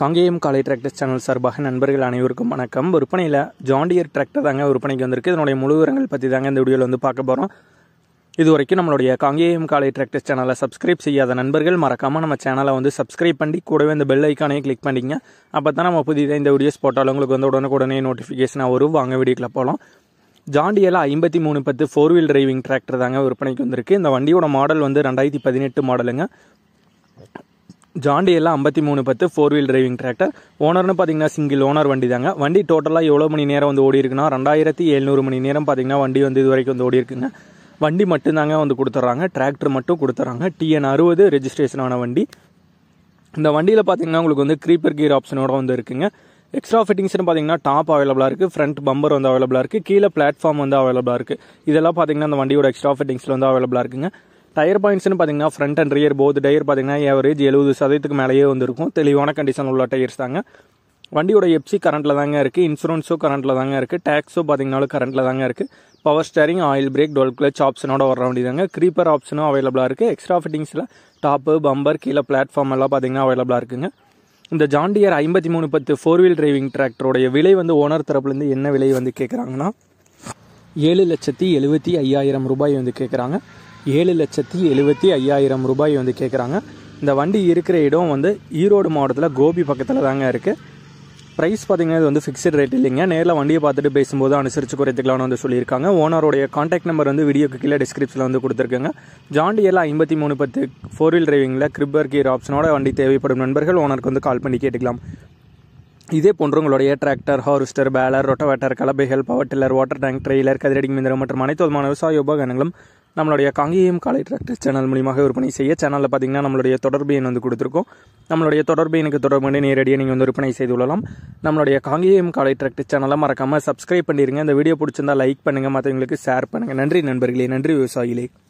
காங்கேயம் காலை tractors channel சார்பாக நண்பர்கள் அனைவருக்கும் வணக்கம் விற்பனையில் ஜாண்டியர் டிராக்டர் தாங்க விற்பனைக்கு வந்திருக்கு இதனுடைய முழு விவரங்கள் பற்றி தாங்க இந்த வீடியோவில் வந்து பார்க்க போகிறோம் இது வரைக்கும் நம்மளுடைய காங்கேயம் காலை டிராக்டர்ஸ் சேனலை சப்ஸ்கிரைப் செய்யாத நண்பர்கள் மறக்காமல் நம்ம சேனலை வந்து சப்ஸ்கிரைப் பண்ணி கூடவே இந்த பெல் ஐக்கானே கிளிக் பண்ணிங்க அப்போ தான் நம்ம புதிதாக இந்த வீடியோஸ் போட்டாலும் உங்களுக்கு வந்து உடனுக்குடனே நோட்டிஃபிகேஷனாக வரும் வாங்க வீடியோக்கில் போகலாம் ஜாண்டியில் ஐம்பத்தி மூணு பத்து ஃபோர் வீல் டிரைவிங் டிராக்டர் தாங்க விற்பனைக்கு வந்திருக்கு இந்த வண்டியோட மாடல் வந்து ரெண்டாயிரத்தி பதினெட்டு மாடலுங்க எல்லாம் ஐம்பத்தி மூணு பத்து ஃபோர் வீல் டிரைவிங் டிராக்டர் ஓனர்னு பார்த்தீங்கன்னா சிங்கிள் ஓனர் வண்டி தாங்க வண்டி டோட்டலாக எவ்வளோ மணி நேரம் வந்து ஓடி இருக்குன்னா ரெண்டாயிரத்தி எழுநூறு மணி நேரம் பார்த்தீங்கன்னா வண்டி வந்து இது வரைக்கும் வந்து ஓடி இருக்குங்க வண்டி மட்டும்தாங்க வந்து கொடுத்துட்றாங்க டிராக்டர் மட்டும் கொடுத்துட்றாங்க டிஎன் அறுபது ரெஜிஸ்ட்ரேஷனான வண்டி இந்த வண்டியில் பார்த்தீங்கன்னா உங்களுக்கு வந்து க்ரீப்பர் கீர் ஆப்ஷனோட வந்து இருக்குங்க எக்ஸ்ட்ரா ஃபிட்டிங்ஸ்னு பார்த்தீங்கன்னா டாப் அவைலபிளாக இருக்குது ஃப்ரண்ட் பம்பர் வந்து அவைலபிளாக இருக்குது கீழே பிளாட்ஃபார்ம் வந்து அவைலபிளாக இருக்குது இதெல்லாம் பார்த்தீங்கன்னா அந்த வண்டியோட எக்ஸ்ட்ரா ஃபிட்டிங்ஸில் வந்து அவைலபிளாக இருக்குங்க டயர் பாயிண்ட்ஸ்னு பார்த்தீங்கன்னா ஃப்ரண்ட் அண்ட் ரியர் போது டயர் பார்த்தீங்கன்னா ஏவரேஜ் எழுபது சதவீதத்துக்கு மேலேயே வந்துருக்கும் தெளிவான கண்டிஷன் உள்ள டயர்ஸ் தாங்க வண்டியோட எப்சி கரண்ட்டில் தாங்க இருக்குது இன்சூரன்ஸும் கரண்ட்டில் தாங்க இருக்குது டேக்ஸும் பார்த்தீங்கனாலும் கரண்ட்டில் தாங்க இருக்குது power steering oil brake dual clutch ஆப்ஷனோட வர வேண்டியதாங்க தாங்க க்ரீப்பர் ஆப்ஷனும் அவைலபிளாக இருக்குது எக்ஸ்ட்ரா ஃபிட்டிங்ஸில் டாப்பு பம்பர் கீழே பிளாட்ஃபார்ம் எல்லாம் பார்த்தீங்கன்னா அவைலபிளாக இருக்குங்க இந்த ஜாண்டியர் ஐம்பத்தி மூணு பத்து ஃபோர் வீல் டிரைவிங் டிராக்டருடைய விலை வந்து ஓனர் தரப்புலேருந்து என்ன விலை வந்து கேட்குறாங்கன்னா ஏழு லட்சத்தி எழுபத்தி ஐயாயிரம் ரூபாய் வந்து கேட்குறாங்க ஏழு லட்சத்தி எழுபத்தி ஐயாயிரம் ரூபாய் வந்து கேட்குறாங்க இந்த வண்டி இருக்கிற இடம் வந்து ஈரோடு மாவட்டத்தில் கோபி பக்கத்தில் தாங்க இருக்குது ப்ரைஸ் பார்த்திங்கன்னா இது வந்து ஃபிக்ஸட் ரேட் இல்லைங்க நேரில் வண்டியை பார்த்துட்டு பேசும்போது அனுசரித்து குறைத்துக்கலாம்னு வந்து சொல்லியிருக்காங்க ஓனருடைய காண்டாக்ட் நம்பர் வந்து வீடியோக்கு கீழே டிஸ்கிரிப்ஷனில் வந்து கொடுத்துருக்காங்க ஜாண்டியில் ஐம்பத்தி மூணு பத்து ஃபோர் வீல் டிரைவிங்கில் கிரிப்பர் கீர் ஆப்ஷனோட வண்டி தேவைப்படும் நண்பர்கள் ஓனருக்கு வந்து கால் பண்ணி கேட்டுக்கலாம் இதே போன்று உங்களுடைய டிராக்டர் ஹார்வெஸ்டர் பேலர் ரொட்டவேட்டர் கலபைகள் power tiller water tank trailer கதிரடி மிந்திரம் மற்றும் அனைத்து விதமான விவசாய உபகரணங்களும் நம்மளுடைய காங்கேயம் காலை டிராக்டர் சேனல் மூலியமாக விற்பனை செய்ய சேனலில் பார்த்தீங்கன்னா நம்மளுடைய தொடர்பு எண் வந்து கொடுத்துருக்கோம் நம்மளுடைய தொடர்பு எனக்கு தொடர்பு பண்ணி நேரடியாக நீங்கள் வந்து விற்பனை செய்து கொள்ளலாம் நம்மளுடைய காங்கேயம் காலை டிராக்டர் சேனலை மறக்காமல் சப்ஸ்கிரைப் பண்ணிடுங்க இந்த வீடியோ பிடிச்சிருந்தால் லைக் பண்ணுங்கள் மற்றவங்களுக்கு ஷேர் பண்ணுங்கள் நன்றி நண்பர்களே நன்றி விவசாயிகளே